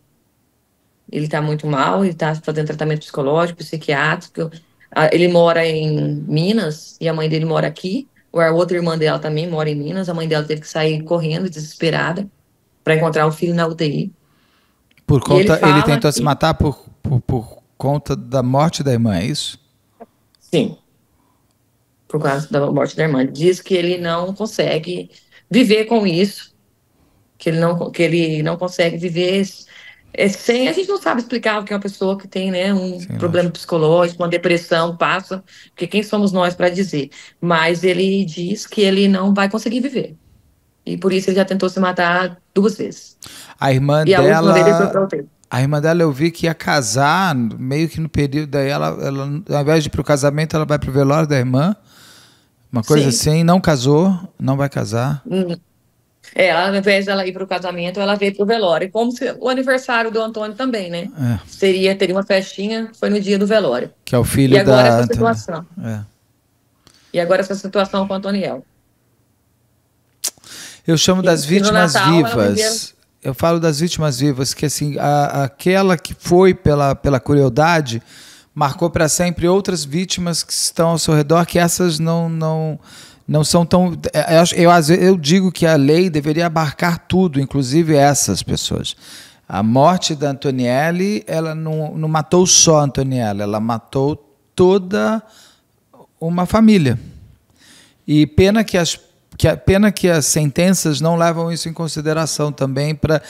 Ele está muito mal, ele está fazendo tratamento psicológico, psiquiátrico. Ah, ele mora em Minas e a mãe dele mora aqui. A outra irmã dela também mora em Minas. A mãe dela teve que sair correndo, desesperada, para encontrar o filho na UTI.
Por conta, ele, ele, tentou que... se matar por, por, por conta da morte da irmã, é isso?
Sim. Por causa da morte da irmã. ele Diz que ele não consegue viver com isso. Que ele não, que ele não consegue viver sem. A gente não sabe explicar o que é uma pessoa que tem né, um Sim, problema lógico. psicológico, uma depressão, passa. Porque quem somos nós para dizer? Mas ele diz que ele não vai conseguir viver. E por isso ele já tentou se matar duas vezes.
A irmã e dela. A a irmã dela eu vi que ia casar, meio que no período daí, ela, ela ao invés de ir para o casamento, ela vai para o velório da irmã. Uma coisa Sim. assim, não casou, não vai casar.
Hum. É, ela, ao invés dela ir para o casamento, ela veio para o velório. Como se, o aniversário do Antônio também, né? É. Seria, teria uma festinha, foi no dia do velório.
Que é o filho e agora da... essa situação. É.
E agora essa situação com o Antoniel.
Eu chamo e das vítimas Natal, vivas eu falo das vítimas vivas, que assim, a, aquela que foi pela, pela crueldade marcou para sempre outras vítimas que estão ao seu redor, que essas não não não são tão. É, eu, eu, eu digo que a lei deveria abarcar tudo, inclusive essas pessoas. A morte da Antonielli, ela não, não matou só a Antonielli, ela matou toda uma família. E pena que as que a pena que as sentenças não levam isso em consideração também para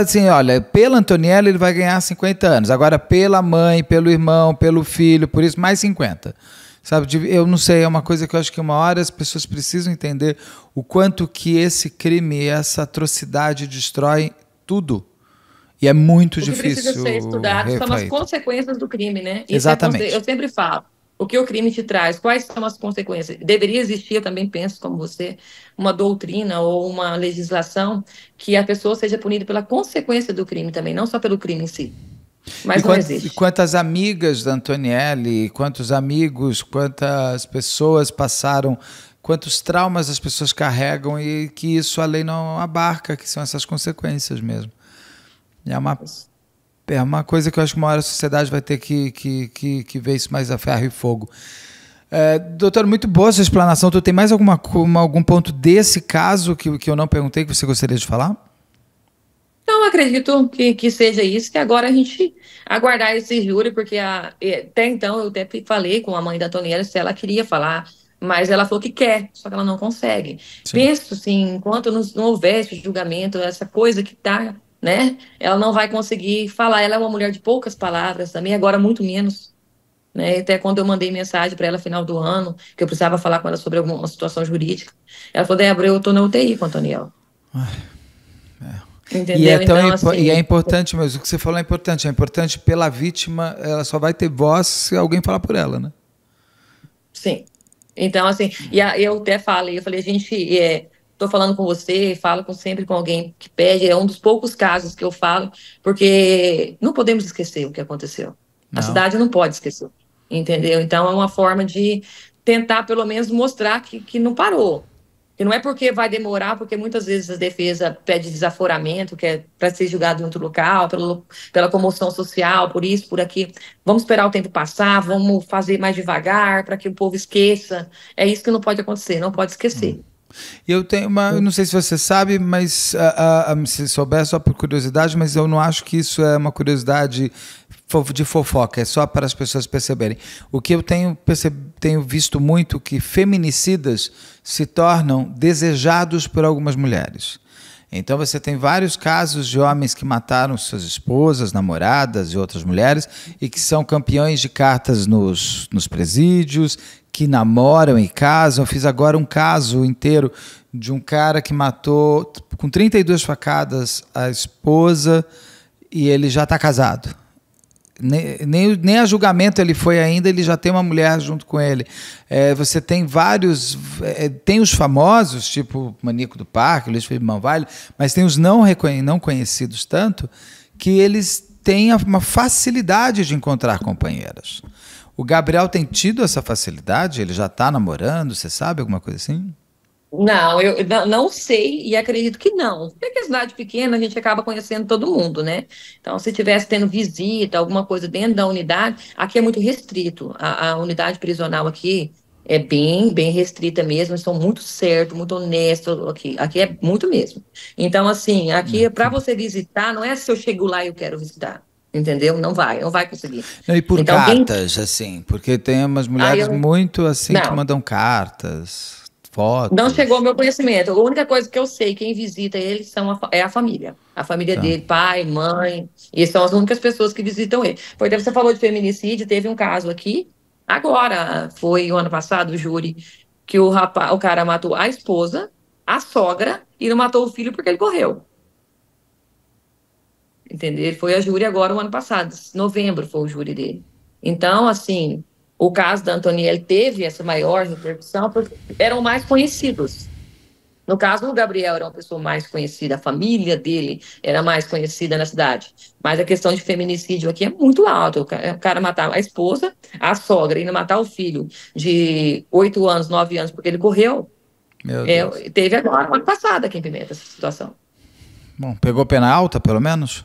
assim, olha, pela Antoniela ele vai ganhar 50 anos, agora pela mãe, pelo irmão, pelo filho, por isso mais 50. Sabe, eu não sei, é uma coisa que eu acho que uma hora as pessoas precisam entender o quanto que esse crime, essa atrocidade destrói tudo. E é muito o que difícil. Precisa ser estudado são as
consequências do crime, né? É Exatamente. É, eu sempre falo o que o crime te traz, quais são as consequências. Deveria existir, também penso como você, uma doutrina ou uma legislação que a pessoa seja punida pela consequência do crime também, não só pelo crime em si. Mas e não quantos,
existe. quantas amigas da Antonielli, quantos amigos, quantas pessoas passaram, quantos traumas as pessoas carregam e que isso a lei não abarca, que são essas consequências mesmo. É uma é uma coisa que eu acho que uma hora a sociedade vai ter que, que, que, que ver isso mais a ferro e fogo. É, doutor, muito boa sua explanação. Tu tem mais alguma, algum ponto desse caso que, que eu não perguntei que você gostaria de falar?
Não acredito que, que seja isso, que agora a gente aguardar esse júri, porque a, até então eu até falei com a mãe da Toniela se ela queria falar, mas ela falou que quer, só que ela não consegue. Sim. Penso, sim, enquanto não, não houver esse julgamento, essa coisa que está né? Ela não vai conseguir falar. Ela é uma mulher de poucas palavras também, agora muito menos. Né? Até quando eu mandei mensagem para ela final do ano, que eu precisava falar com ela sobre alguma situação jurídica, ela falou: Débora, eu estou na UTI com a Antoniela. É. Entendeu? E é, então, assim, e é assim,
importante mesmo, o que você falou é importante. É importante pela vítima, ela só vai ter voz se alguém falar por ela, né?
Sim. Então, assim, e a, eu até falei, eu falei, gente, é, estou falando com você, falo com, sempre com alguém que pede, é um dos poucos casos que eu falo, porque não podemos esquecer o que aconteceu. Não. A cidade não pode esquecer, entendeu? Então é uma forma de tentar, pelo menos, mostrar que, que não parou. E não é porque vai demorar, porque muitas vezes a defesa pede desaforamento, que é para ser julgado em outro local, pelo, pela comoção social, por isso, por aqui. Vamos esperar o tempo passar, vamos fazer mais devagar, para que o povo esqueça. É isso que não pode acontecer, não pode esquecer. Hum.
Eu tenho uma, eu não sei se você sabe, mas uh, uh, se souber só por curiosidade, mas eu não acho que isso é uma curiosidade de fofoca, é só para as pessoas perceberem. O que eu tenho, perceb... tenho visto muito que feminicidas se tornam desejados por algumas mulheres. Então você tem vários casos de homens que mataram suas esposas, namoradas e outras mulheres e que são campeões de cartas nos, nos presídios, que namoram e casam. Eu fiz agora um caso inteiro de um cara que matou com 32 facadas a esposa e ele já está casado nem, nem, nem a julgamento ele foi ainda, ele já tem uma mulher junto com ele. É, você tem vários. É, tem os famosos, tipo Manico do Parque, Luiz Felipe Manvalho, mas tem os não, não conhecidos tanto, que eles têm uma facilidade de encontrar companheiras. O Gabriel tem tido essa facilidade? Ele já está namorando, você sabe alguma coisa assim?
Não, eu não sei e acredito que não. Porque é cidade pequena, a gente acaba conhecendo todo mundo, né? Então, se tivesse tendo visita, alguma coisa dentro da unidade, aqui é muito restrito. A, a unidade prisional aqui é bem, bem restrita mesmo. Eles são muito certo, muito honesto aqui. Aqui é muito mesmo. Então, assim, aqui uhum. para você visitar, não é se eu chego lá e eu quero visitar entendeu? Não vai, não vai conseguir.
E por então, cartas, quem... assim, porque tem umas mulheres ah, eu... muito assim não. que mandam cartas. Fotos. Não
chegou ao meu conhecimento. A única coisa que eu sei, quem visita ele são a, é a família. A família tá. dele, pai, mãe. E são as únicas pessoas que visitam ele. Por exemplo, você falou de feminicídio, teve um caso aqui, agora, foi o ano passado, o júri, que o, rapaz, o cara matou a esposa, a sogra, e não matou o filho porque ele correu. Entendeu? foi a júri agora, o ano passado, novembro foi o júri dele. Então, assim, o caso da Antonielli teve essa maior repercussão porque eram mais conhecidos. No caso do Gabriel, era uma pessoa mais conhecida, a família dele era mais conhecida na cidade. Mas a questão de feminicídio aqui é muito alta. O cara matar a esposa, a sogra, e ainda matar o filho de 8 anos, 9 anos, porque ele correu.
É,
teve agora, ano passado, aqui em Pimenta, essa situação.
Bom, pegou pena alta, pelo menos?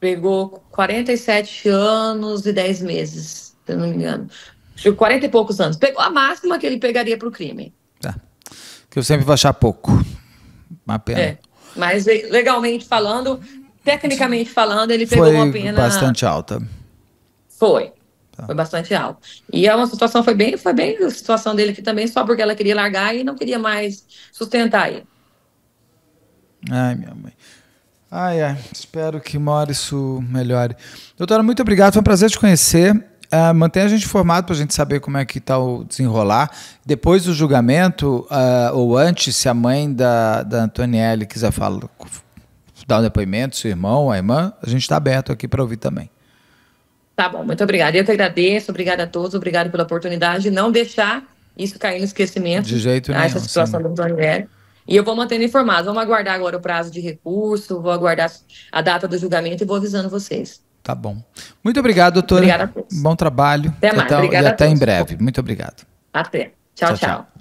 Pegou 47 anos e 10 meses se eu não me engano. Acho 40 e poucos anos. Pegou a máxima que ele pegaria para o crime.
Tá. Que eu sempre vou achar pouco. Uma pena. É.
Mas legalmente falando, tecnicamente falando, ele pegou foi uma pena. Bastante alta. Foi. Tá. Foi bastante alta. E é uma situação, foi bem, foi bem a situação dele aqui também, só porque ela queria largar e não queria mais sustentar ele.
Ai, minha mãe. Ai, ai. Espero que Maurício melhore. Doutora, muito obrigado. Foi um prazer te conhecer. Uh, mantém a gente informado para a gente saber como é que está o desenrolar. Depois do julgamento, uh, ou antes, se a mãe da, da Antonielli quiser falar, dar um depoimento, seu irmão, a irmã, a gente está aberto aqui para ouvir também.
Tá bom, muito obrigada. Eu que agradeço, obrigada a todos, obrigado pela oportunidade de não deixar isso cair no esquecimento. De jeito tá, nenhum. Essa situação sim. da Antonielli. E eu vou mantendo informado. Vamos aguardar agora o prazo de recurso, vou aguardar a data do julgamento e vou avisando vocês.
Tá bom. Muito obrigado, doutora. Obrigada a todos. Bom trabalho. Até mais. Então, e até em breve. Muito obrigado.
Até. tchau. tchau. tchau.
tchau.